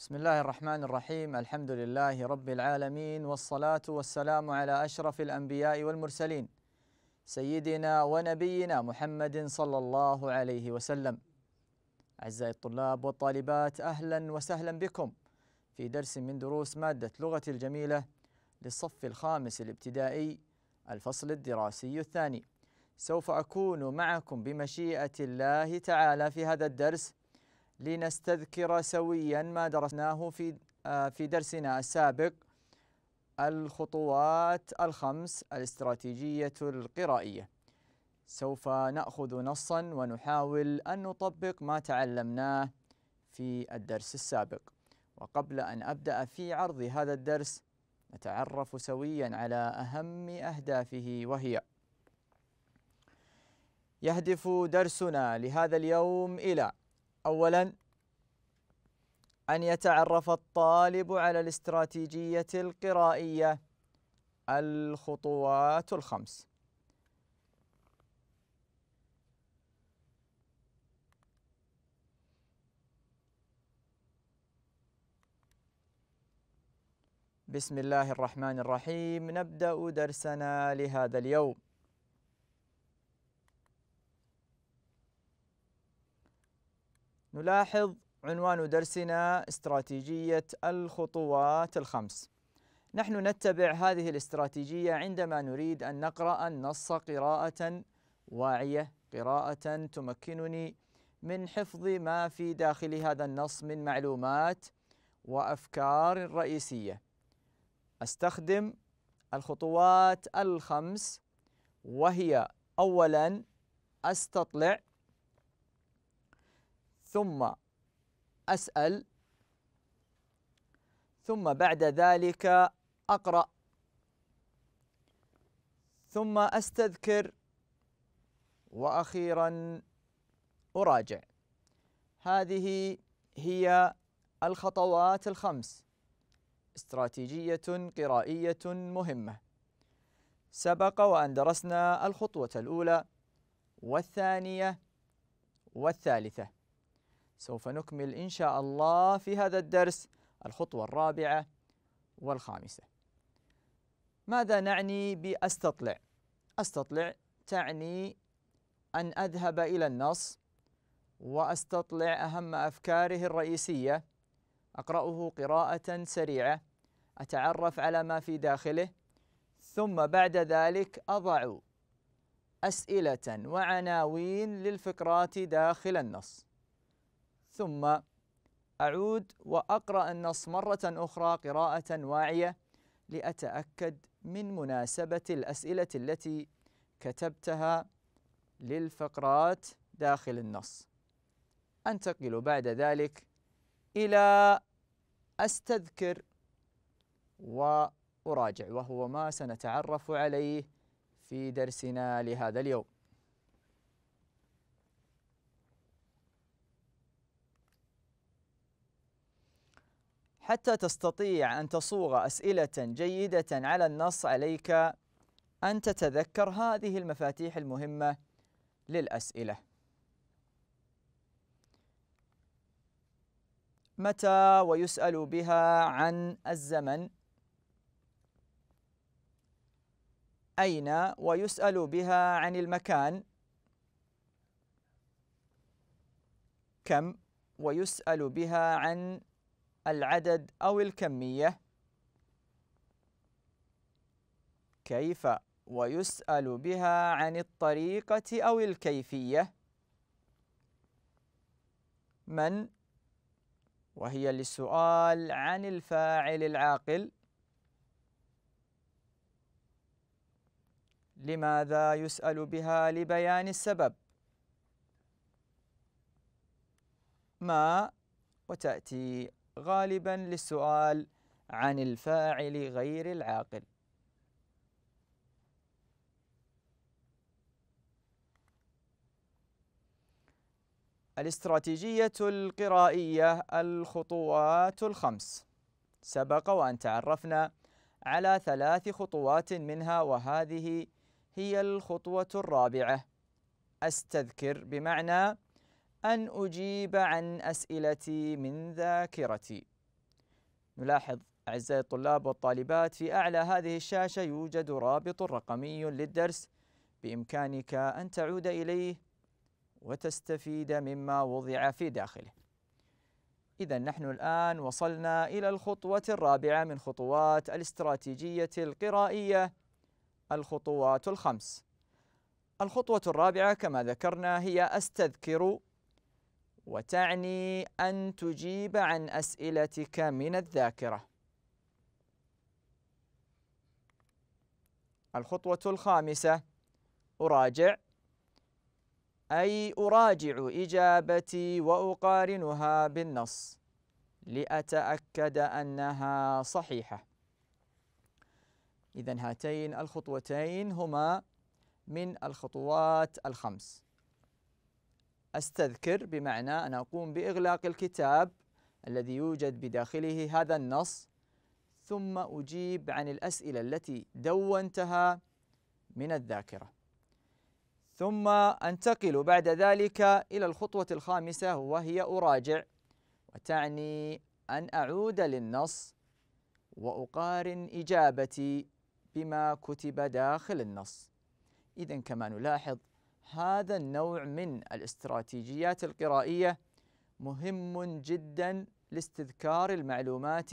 بسم الله الرحمن الرحيم الحمد لله رب العالمين والصلاة والسلام على أشرف الأنبياء والمرسلين سيدنا ونبينا محمد صلى الله عليه وسلم أعزائي الطلاب والطالبات أهلا وسهلا بكم في درس من دروس مادة لغة الجميلة للصف الخامس الابتدائي الفصل الدراسي الثاني سوف أكون معكم بمشيئة الله تعالى في هذا الدرس لنستذكر سويا ما درسناه في آه، في درسنا السابق الخطوات الخمس الاستراتيجية القرائية سوف نأخذ نصا ونحاول أن نطبق ما تعلمناه في الدرس السابق وقبل أن أبدأ في عرض هذا الدرس نتعرف سويا على أهم أهدافه وهي يهدف درسنا لهذا اليوم إلى أولا أن يتعرف الطالب على الاستراتيجية القرائية الخطوات الخمس بسم الله الرحمن الرحيم نبدأ درسنا لهذا اليوم نلاحظ عنوان درسنا استراتيجية الخطوات الخمس نحن نتبع هذه الاستراتيجية عندما نريد أن نقرأ النص قراءة واعية قراءة تمكنني من حفظ ما في داخل هذا النص من معلومات وأفكار رئيسية أستخدم الخطوات الخمس وهي أولا أستطلع ثم أسأل ثم بعد ذلك أقرأ ثم أستذكر وأخيرا أراجع هذه هي الخطوات الخمس استراتيجية قرائية مهمة سبق وأن درسنا الخطوة الأولى والثانية والثالثة سوف نكمل إن شاء الله في هذا الدرس الخطوة الرابعة والخامسة ماذا نعني بأستطلع؟ أستطلع تعني أن أذهب إلى النص وأستطلع أهم أفكاره الرئيسية أقرأه قراءة سريعة أتعرف على ما في داخله ثم بعد ذلك أضع أسئلة وعناوين للفكرات داخل النص ثم أعود وأقرأ النص مرة أخرى قراءة واعية لأتأكد من مناسبة الأسئلة التي كتبتها للفقرات داخل النص أنتقل بعد ذلك إلى أستذكر وأراجع وهو ما سنتعرف عليه في درسنا لهذا اليوم حتى تستطيع أن تصوغ أسئلة جيدة على النص عليك أن تتذكر هذه المفاتيح المهمة للأسئلة متى ويسأل بها عن الزمن أين ويسأل بها عن المكان كم ويسأل بها عن العدد أو الكمية كيف ويسأل بها عن الطريقة أو الكيفية من وهي للسؤال عن الفاعل العاقل لماذا يسأل بها لبيان السبب ما وتأتي غالبا للسؤال عن الفاعل غير العاقل الاستراتيجية القرائية الخطوات الخمس سبق وأن تعرفنا على ثلاث خطوات منها وهذه هي الخطوة الرابعة أستذكر بمعنى أن أجيب عن أسئلتي من ذاكرتي نلاحظ أعزائي الطلاب والطالبات في أعلى هذه الشاشة يوجد رابط رقمي للدرس بإمكانك أن تعود إليه وتستفيد مما وضع في داخله إذا نحن الآن وصلنا إلى الخطوة الرابعة من خطوات الاستراتيجية القرائية الخطوات الخمس الخطوة الرابعة كما ذكرنا هي أستذكر وتعني أن تجيب عن أسئلتك من الذاكرة الخطوة الخامسة أراجع أي أراجع إجابتي وأقارنها بالنص لأتأكد أنها صحيحة إذن هاتين الخطوتين هما من الخطوات الخمس أستذكر بمعنى أن أقوم بإغلاق الكتاب الذي يوجد بداخله هذا النص ثم أجيب عن الأسئلة التي دونتها من الذاكرة ثم أنتقل بعد ذلك إلى الخطوة الخامسة وهي أراجع وتعني أن أعود للنص وأقارن إجابتي بما كتب داخل النص إذا كما نلاحظ هذا النوع من الاستراتيجيات القرائية مهم جدا لاستذكار المعلومات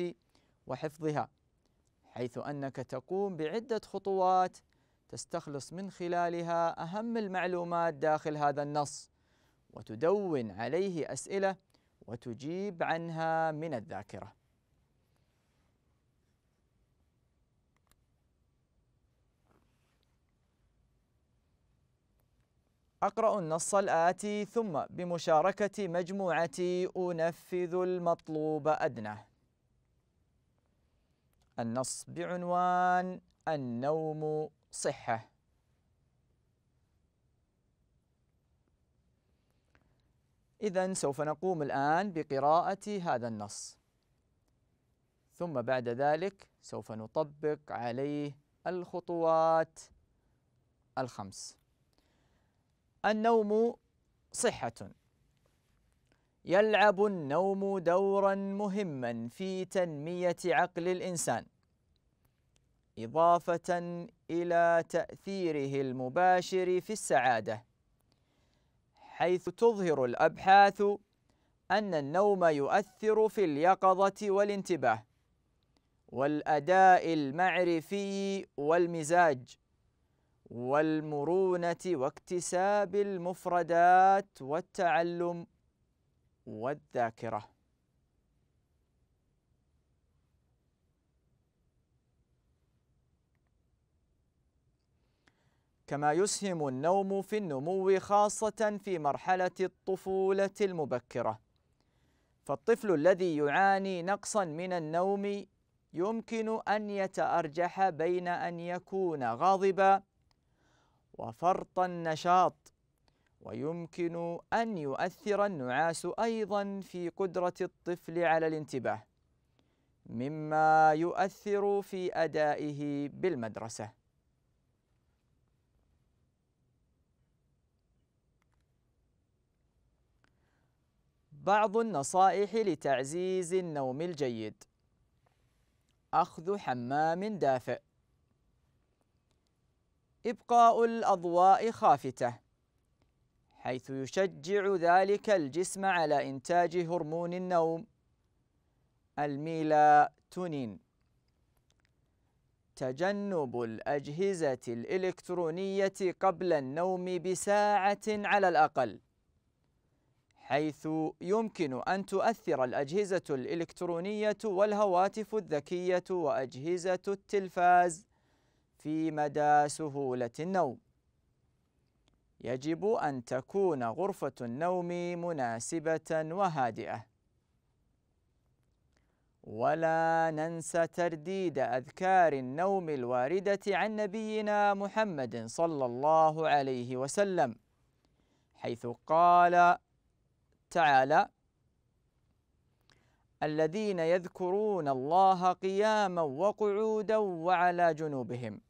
وحفظها حيث أنك تقوم بعدة خطوات تستخلص من خلالها أهم المعلومات داخل هذا النص وتدون عليه أسئلة وتجيب عنها من الذاكرة أقرأ النص الآتي ثم بمشاركة مجموعتي أنفذ المطلوب أدنى النص بعنوان النوم صحة إذا سوف نقوم الآن بقراءة هذا النص ثم بعد ذلك سوف نطبق عليه الخطوات الخمس النوم صحة يلعب النوم دورا مهما في تنمية عقل الإنسان إضافة إلى تأثيره المباشر في السعادة حيث تظهر الأبحاث أن النوم يؤثر في اليقظة والانتباه والأداء المعرفي والمزاج والمرونة واكتساب المفردات والتعلم والذاكرة كما يسهم النوم في النمو خاصة في مرحلة الطفولة المبكرة فالطفل الذي يعاني نقصا من النوم يمكن أن يتأرجح بين أن يكون غاضباً وفرط النشاط ويمكن أن يؤثر النعاس أيضا في قدرة الطفل على الانتباه مما يؤثر في أدائه بالمدرسة بعض النصائح لتعزيز النوم الجيد أخذ حمام دافئ إبقاء الأضواء خافتة حيث يشجع ذلك الجسم على إنتاج هرمون النوم الميلاتونين تجنب الأجهزة الإلكترونية قبل النوم بساعة على الأقل حيث يمكن أن تؤثر الأجهزة الإلكترونية والهواتف الذكية وأجهزة التلفاز في مدى سهولة النوم يجب أن تكون غرفة النوم مناسبة وهادئة ولا ننسى ترديد أذكار النوم الواردة عن نبينا محمد صلى الله عليه وسلم حيث قال تعالى الذين يذكرون الله قياما وقعودا وعلى جنوبهم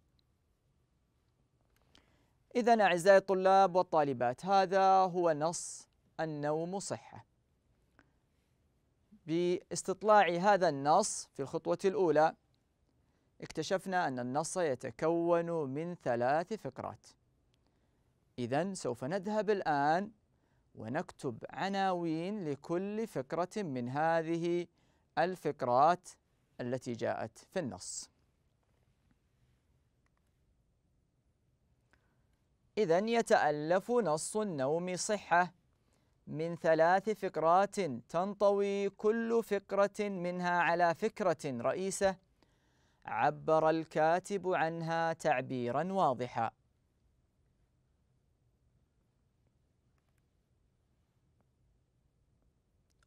إذا أعزائي الطلاب والطالبات هذا هو نص النوم صحة باستطلاع هذا النص في الخطوة الأولى اكتشفنا أن النص يتكون من ثلاث فقرات إذا سوف نذهب الآن ونكتب عناوين لكل فقرة من هذه الفقرات التي جاءت في النص إذا يتألف نص النوم صحة من ثلاث فقرات تنطوي كل فقرة منها على فكرة رئيسة عبر الكاتب عنها تعبيرا واضحا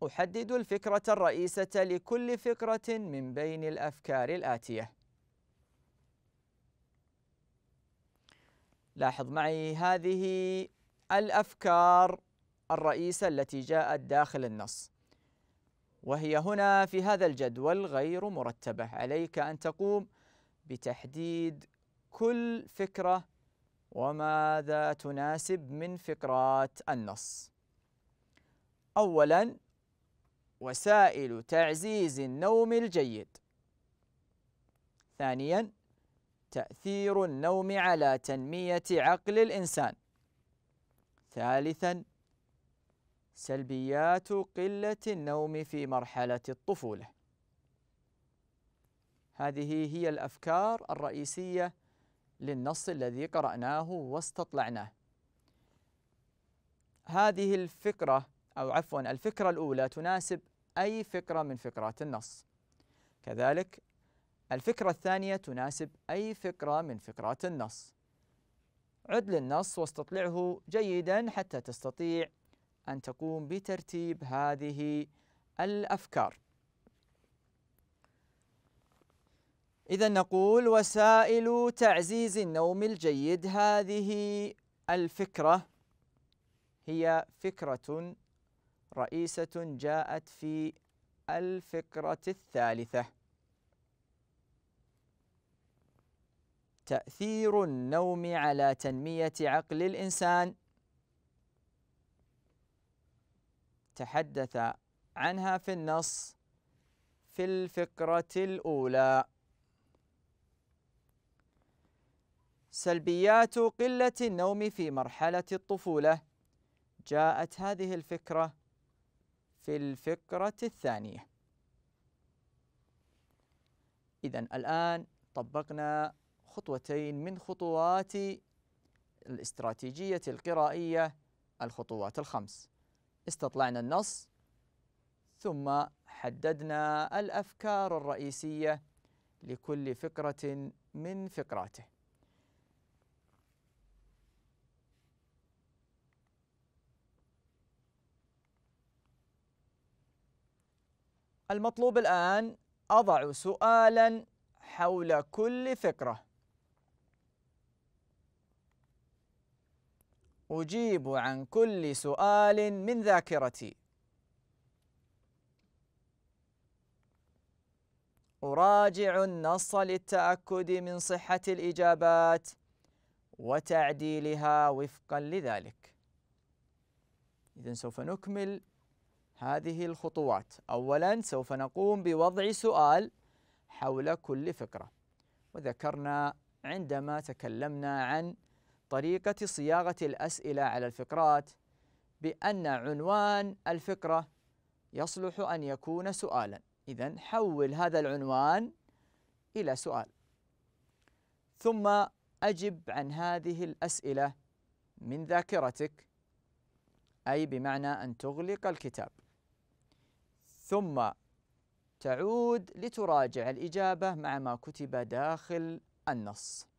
أحدد الفكرة الرئيسة لكل فكرة من بين الأفكار الآتية لاحظ معي هذه الافكار الرئيسه التي جاءت داخل النص وهي هنا في هذا الجدول غير مرتبه عليك ان تقوم بتحديد كل فكره وماذا تناسب من فكرات النص اولا وسائل تعزيز النوم الجيد ثانيا تأثير النوم على تنمية عقل الإنسان ثالثا سلبيات قلة النوم في مرحلة الطفولة هذه هي الأفكار الرئيسية للنص الذي قرأناه واستطلعناه هذه الفكرة أو عفوا الفكرة الأولى تناسب أي فكرة من فكرات النص كذلك الفكرة الثانية تناسب أي فكرة من فكرات النص. عد للنص واستطلعه جيدا حتى تستطيع أن تقوم بترتيب هذه الأفكار. إذا نقول وسائل تعزيز النوم الجيد هذه الفكرة هي فكرة رئيسة جاءت في الفكرة الثالثة. تأثير النوم على تنمية عقل الإنسان تحدث عنها في النص في الفقرة الأولى سلبيات قلة النوم في مرحلة الطفولة جاءت هذه الفكرة في الفقرة الثانية إذا الآن طبقنا خطوتين من خطوات الاستراتيجية القرائية الخطوات الخمس استطلعنا النص ثم حددنا الأفكار الرئيسية لكل فكرة من فكراته المطلوب الآن أضع سؤالا حول كل فكرة أجيب عن كل سؤال من ذاكرتي أراجع النص للتأكد من صحة الإجابات وتعديلها وفقا لذلك إذن سوف نكمل هذه الخطوات أولا سوف نقوم بوضع سؤال حول كل فكرة وذكرنا عندما تكلمنا عن طريقة صياغة الأسئلة على الفقرات بأن عنوان الفقرة يصلح أن يكون سؤالا إذا حول هذا العنوان إلى سؤال ثم أجب عن هذه الأسئلة من ذاكرتك أي بمعنى أن تغلق الكتاب ثم تعود لتراجع الإجابة مع ما كتب داخل النص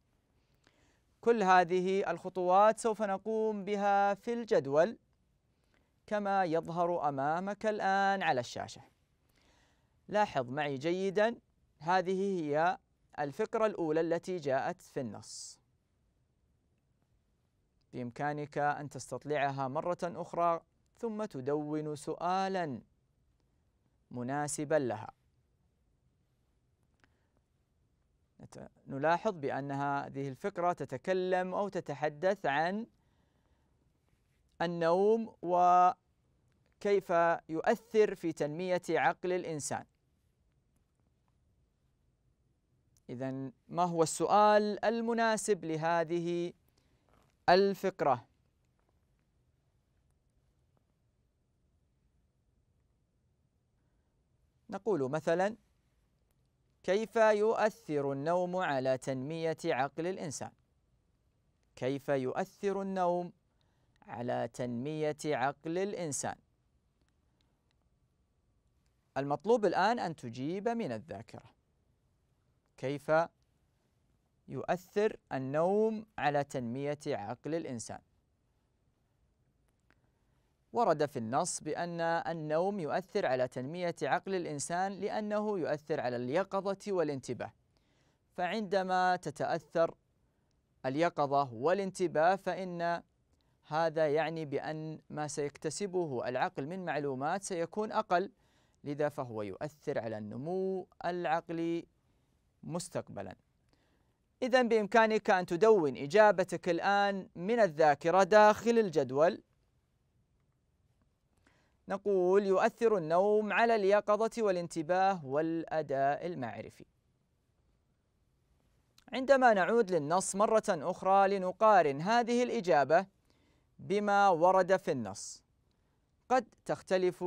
كل هذه الخطوات سوف نقوم بها في الجدول كما يظهر أمامك الآن على الشاشة لاحظ معي جيدا هذه هي الفكرة الأولى التي جاءت في النص بإمكانك أن تستطلعها مرة أخرى ثم تدون سؤالا مناسبا لها نلاحظ بأن هذه الفقرة تتكلم أو تتحدث عن النوم وكيف يؤثر في تنمية عقل الإنسان. إذا ما هو السؤال المناسب لهذه الفقرة؟ نقول مثلا كيف يؤثر النوم على تنمية عقل الإنسان؟ كيف يؤثر النوم على تنمية عقل الإنسان؟ المطلوب الآن أن تجيب من الذاكرة. كيف يؤثر النوم على تنمية عقل الإنسان؟ ورد في النص بأن النوم يؤثر على تنمية عقل الإنسان لأنه يؤثر على اليقظة والانتباه فعندما تتأثر اليقظة والانتباه فإن هذا يعني بأن ما سيكتسبه العقل من معلومات سيكون أقل لذا فهو يؤثر على النمو العقلي مستقبلا إذا بإمكانك أن تدون إجابتك الآن من الذاكرة داخل الجدول نقول يؤثر النوم على اليقظة والانتباه والأداء المعرفي. عندما نعود للنص مرة أخرى لنقارن هذه الإجابة بما ورد في النص. قد تختلف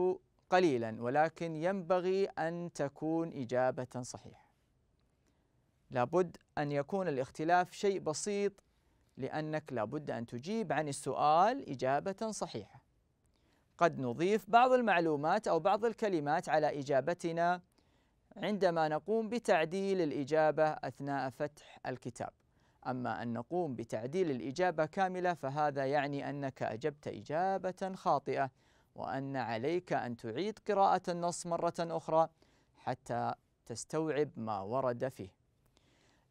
قليلا ولكن ينبغي أن تكون إجابة صحيحة. لابد أن يكون الاختلاف شيء بسيط لأنك لابد أن تجيب عن السؤال إجابة صحيحة. قد نضيف بعض المعلومات أو بعض الكلمات على إجابتنا عندما نقوم بتعديل الإجابة أثناء فتح الكتاب أما أن نقوم بتعديل الإجابة كاملة فهذا يعني أنك أجبت إجابة خاطئة وأن عليك أن تعيد قراءة النص مرة أخرى حتى تستوعب ما ورد فيه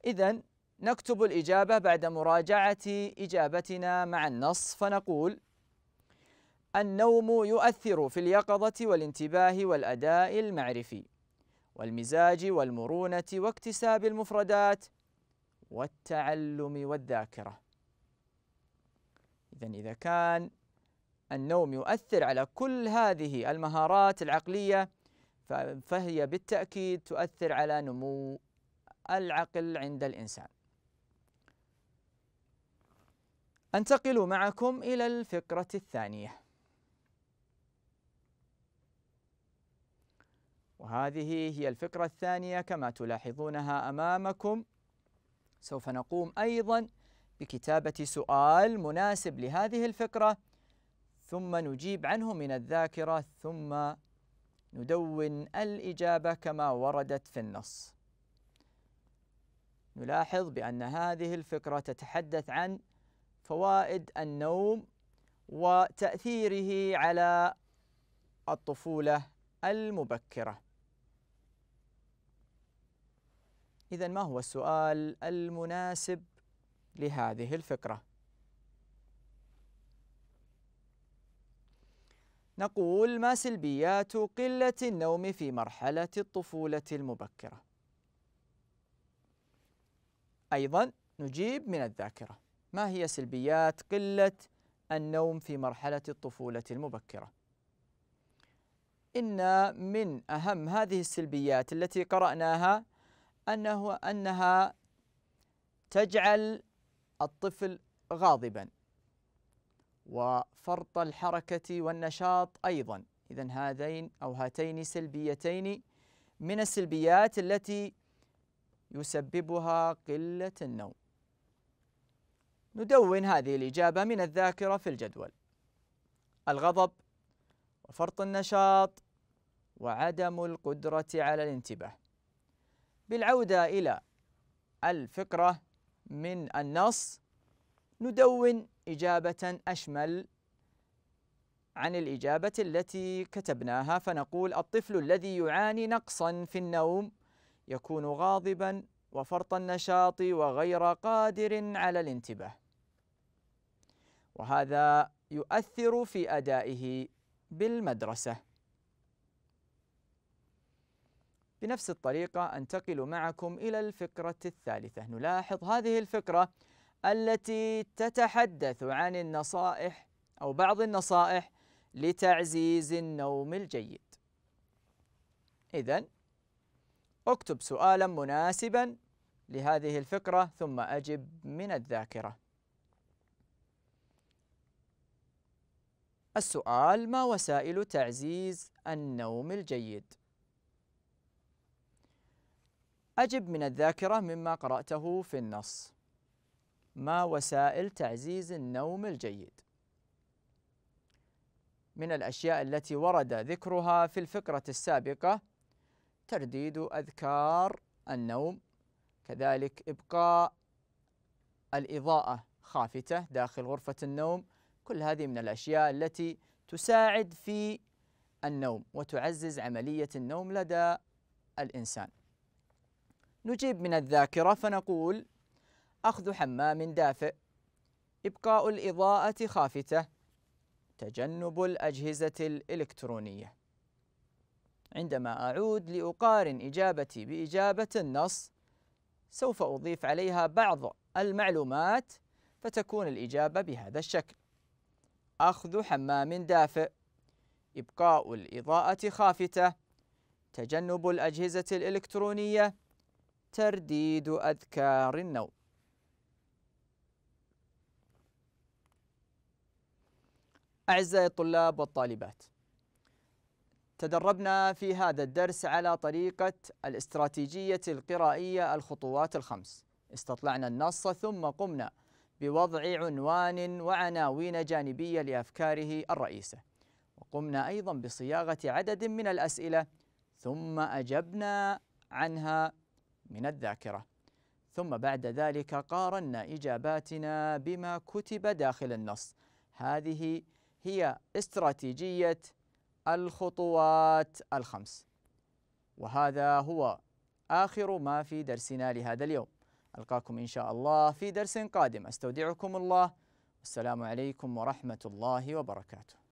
إذا نكتب الإجابة بعد مراجعة إجابتنا مع النص فنقول النوم يؤثر في اليقظة والانتباه والأداء المعرفي والمزاج والمرونة واكتساب المفردات والتعلم والذاكرة إذا إذا كان النوم يؤثر على كل هذه المهارات العقلية فهي بالتأكيد تؤثر على نمو العقل عند الإنسان أنتقل معكم إلى الفقرة الثانية وهذه هي الفكرة الثانية كما تلاحظونها أمامكم سوف نقوم أيضا بكتابة سؤال مناسب لهذه الفكرة ثم نجيب عنه من الذاكرة ثم ندون الإجابة كما وردت في النص نلاحظ بأن هذه الفكرة تتحدث عن فوائد النوم وتأثيره على الطفولة المبكرة إذا ما هو السؤال المناسب لهذه الفقرة؟ نقول ما سلبيات قلة النوم في مرحلة الطفولة المبكرة؟ أيضا نجيب من الذاكرة ما هي سلبيات قلة النوم في مرحلة الطفولة المبكرة؟ إن من أهم هذه السلبيات التي قرأناها أنه أنها تجعل الطفل غاضبا وفرط الحركة والنشاط أيضا إذا هذين أو هاتين سلبيتين من السلبيات التي يسببها قلة النوم ندون هذه الإجابة من الذاكرة في الجدول الغضب وفرط النشاط وعدم القدرة على الانتباه بالعودة إلى الفقرة من النص ندون إجابة أشمل عن الإجابة التي كتبناها فنقول الطفل الذي يعاني نقصا في النوم يكون غاضبا وفرط النشاط وغير قادر على الانتباه وهذا يؤثر في أدائه بالمدرسة بنفس الطريقة أنتقل معكم إلى الفكرة الثالثة نلاحظ هذه الفكرة التي تتحدث عن النصائح أو بعض النصائح لتعزيز النوم الجيد إذا اكتب سؤالا مناسبا لهذه الفكرة ثم أجب من الذاكرة السؤال ما وسائل تعزيز النوم الجيد؟ أجب من الذاكرة مما قرأته في النص ما وسائل تعزيز النوم الجيد من الأشياء التي ورد ذكرها في الفقرة السابقة ترديد أذكار النوم كذلك إبقاء الإضاءة خافتة داخل غرفة النوم كل هذه من الأشياء التي تساعد في النوم وتعزز عملية النوم لدى الإنسان نجيب من الذاكرة فنقول أخذ حمام دافئ إبقاء الإضاءة خافتة تجنب الأجهزة الإلكترونية عندما أعود لأقارن إجابتي بإجابة النص سوف أضيف عليها بعض المعلومات فتكون الإجابة بهذا الشكل أخذ حمام دافئ إبقاء الإضاءة خافتة تجنب الأجهزة الإلكترونية ترديد أذكار النوم أعزائي الطلاب والطالبات تدربنا في هذا الدرس على طريقة الاستراتيجية القرائية الخطوات الخمس استطلعنا النص ثم قمنا بوضع عنوان وعناوين جانبية لأفكاره الرئيسة وقمنا أيضا بصياغة عدد من الأسئلة ثم أجبنا عنها من الذاكرة ثم بعد ذلك قارنا إجاباتنا بما كتب داخل النص هذه هي استراتيجية الخطوات الخمس وهذا هو آخر ما في درسنا لهذا اليوم ألقاكم إن شاء الله في درس قادم أستودعكم الله والسلام عليكم ورحمة الله وبركاته